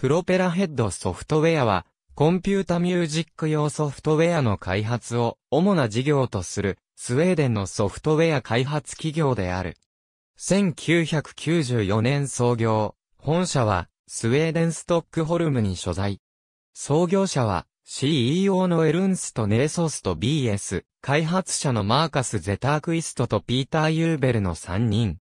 プロペラヘッドソフトウェアは、コンピュータミュージック用ソフトウェアの開発を主な事業とするスウェーデンのソフトウェア開発企業である。1994年創業、本社はスウェーデンストックホルムに所在。創業者は CEO のエルンスト・ネーソスと BS、開発者のマーカス・ゼタークイストとピーター・ユーベルの3人。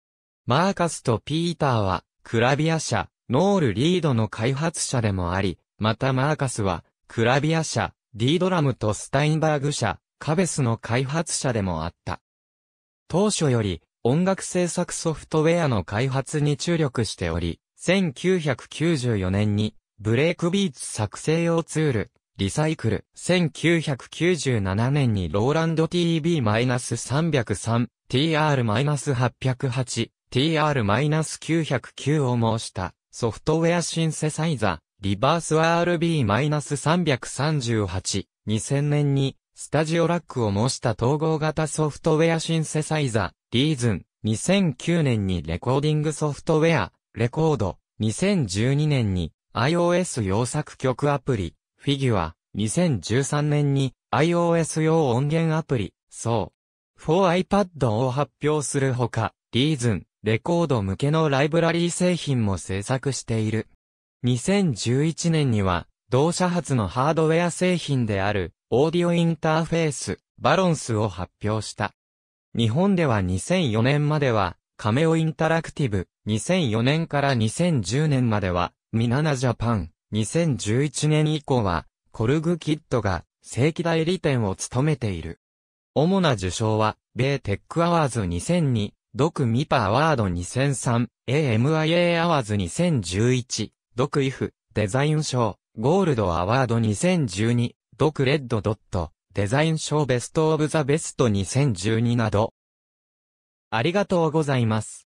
マーカスとピーターは、クラビア社、ノール・リードの開発者でもあり、またマーカスは、クラビア社、ディードラムとスタインバーグ社、カベスの開発者でもあった。当初より、音楽制作ソフトウェアの開発に注力しており、1994年に、ブレイクビーツ作成用ツール、リサイクル、1997年にローランド TV-303、TR-808、TR-909 を申した。ソフトウェアシンセサイザ、ー、リバース RB-338、2000年に、スタジオラックを模した統合型ソフトウェアシンセサイザ、ー、リーズン、2009年にレコーディングソフトウェア、レコード、2012年に iOS 用作曲アプリ、フィギュア、2013年に iOS 用音源アプリ、そう。4 iPad を発表するほか、リーズン、レコード向けのライブラリー製品も制作している。2011年には、同社発のハードウェア製品である、オーディオインターフェース、バロンスを発表した。日本では2004年までは、カメオインタラクティブ、2004年から2010年までは、ミナナジャパン、2011年以降は、コルグキッドが、正規代理店を務めている。主な受賞は、米テックアワーズ2002、ドクミパアワード2003、AMIA アワーズ2011、ドクイフ、デザイン賞、ゴールドアワード2012、ドクレッドドット、デザイン賞ベストオブザベスト2012など。ありがとうございます。